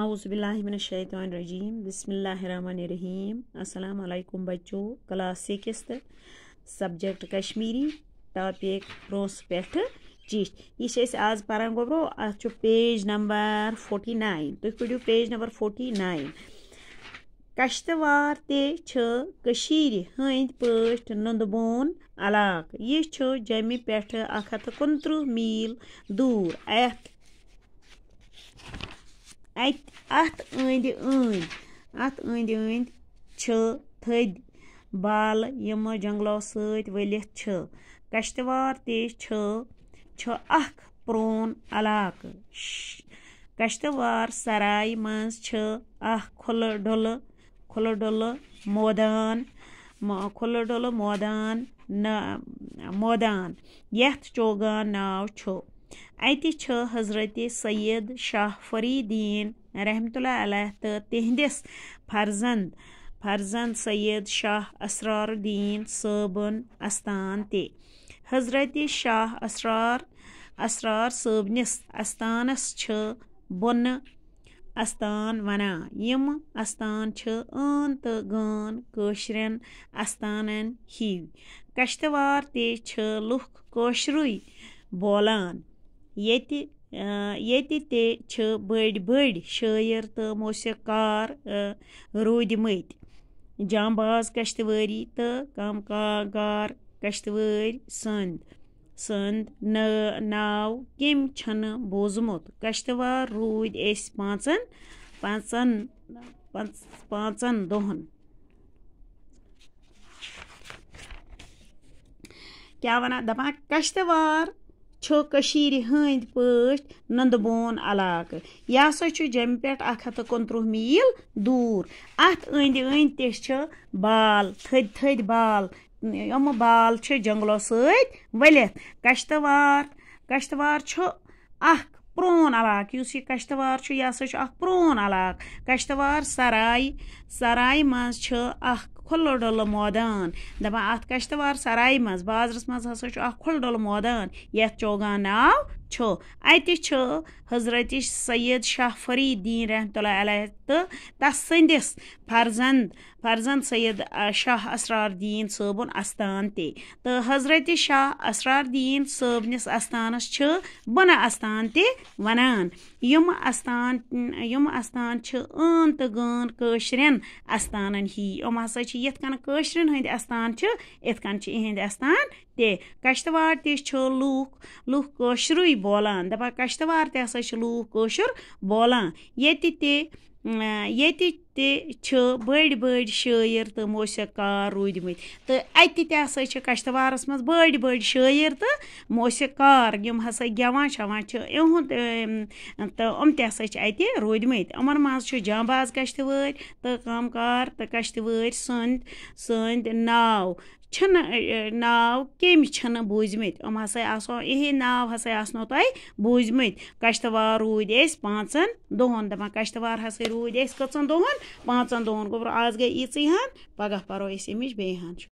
आउज़बिल्लाशैतरजीम बसमीम् असलकुम बच्चों class six subject Kashmiri topic prose पे चीट यह आज पारा गोबरो अत पेज नंबर फोटी नाइन तुम तो पढ़ू पेज नंबर फोटी नाइन कश्तवार तशीर हंद पे नंदबोन यह जमि पे अख हथ मील दूर अ اَتہِ اَتھ أنٛدۍ أنٛدۍ اَتھ أنٛدۍ أنٛدۍ چھِ تھٔدۍ بالہٕ یِمہٕ جنٛگلو سۭتۍ ؤلِتھ چھِ کَشتٕوار تہِ چھِ چھُ اَکھ پرٛون علاقہٕ کَشتٕوار سَرایہِ منٛز چھِ اَکھ کھُلہٕ ڈُلہٕ کھُلہٕ ڈُلہٕ مٲدان کھُلہٕ ڈُلہٕ مٲدان نہ مٲدان یَتھ چوگان ناو چھُ اَتہِ چھِ حضرت سید شاہ فریٖدیٖن رحمتہ اللہ علیہ تہٕ تِہِنٛدِس فرزنٛد فرزنٛد سید شاہ اسرارالدیٖن صٲبُن اَستان تہِ حضرت شاہ اسرار اسرار صٲبنِس اَستانَس چھِ بۄنہٕ اَستان وَنان یِمہٕ اَستان چھِ عٲن تہٕ غٲن کٲشرٮ۪ن اَستانَن ہِوۍ کَشتٕوار تہِ چھِ لُکھ کٲشرُے بولان येती येती छे बडबड शेयर त मोशकार रुड माइट जेमबाज कष्टवरी त काम कागार कष्टवरी संद संद न नाव गेम छन बोझमोट कष्टवा रुड एस पंचन पंचन पंच पंचन दोहन क्या वना दमा कष्टवा چھُ کٔشیٖرِ ہٕنٛدۍ ہند پند بون تہٕ یہ میٖل دوٗر اَتھ أنٛدۍ أنٛدۍ تہِ چھِ بال تھٔدۍ تھٔدۍ بال بال چھِ جنٛگلو سۭتۍ ؤلِتھ ستھ کشتوار چھُ ا پرون علاق یُس یہِ کَشتٕوار چھُ یہِ ہَسا چھُ اَکھ علاق علاقہٕ سرای سَراے سَراے منٛز اخ اَکھ کھُلہٕ ڈُلہٕ مٲدان دَپان اَتھ سرای مز منٛز بازرَس منٛز ہَسا چھُ اَکھ کھُلہٕ ڈُلہٕ مٲدان یَتھ چوگان ناو چھُ اَتہِ چھُ حضرتِ سید شاہ فٔریٖد دیٖن رحمتہ اللہ علیہ تہٕ تَس سٕنٛدِس فرزند سید شاہ اسرار دین صٲبُن استان تی تہٕ حضرت شاہ اسرار دین صٲبنِس اَستانَس چھِ بنا استان تی ونان یم استان یم استان چھِ ان تہٕ غٲن کٲشرٮ۪ن استانن ہی یِم ہَسا چھ یت کن کٲشرٮ۪ن ہند استان چھ یِتھ کن چھ ہند استان تہِ کشتوار تہِ چھ لوک لوک کشروی بولان دَپان کشتوار تہِ ہَسا چھ لوک کشر بولان یتی تی یتی تہِ چھِ بٔڑۍ بٔڑۍ شٲعر تِمو چھِ کار روٗدۍمٕتۍ تہٕ اَتہِ تہِ ہَسا چھِ کَشتٕوارَس منٛز بٔڑۍ بٔڑۍ شٲعر تہٕ موسیقار یِم ہَسا گٮ۪وان چھٮ۪وان چھِ یِہُنٛد تہٕ یِم تہِ ہَسا چھِ اَتہِ روٗدۍمٕتۍ یِمَن منٛز چھُ جاں باز کَشتٕوٲرۍ تہٕ کَم کار تہٕ کَشتٕوٲرۍ سٕنٛدۍ سٕنٛدۍ ناو چھِنہٕ ناو کٔمۍ چھِنہٕ بوٗزۍمٕتۍ یِم ہَسا آسو یِہِنٛدۍ ناو ہَسا آسنو تۄہہِ بوٗزۍمٕتۍ کَشتٕوار روٗدۍ أسۍ پانٛژَن دۄہَن دَپان کَشتٕوار ہَسا روٗدۍ أسۍ کٔژَن دۄہَن 5 დონგობრ ასგე იცი ჰან ბაგახ პარო ისიმიშ ბეი ჰანჩ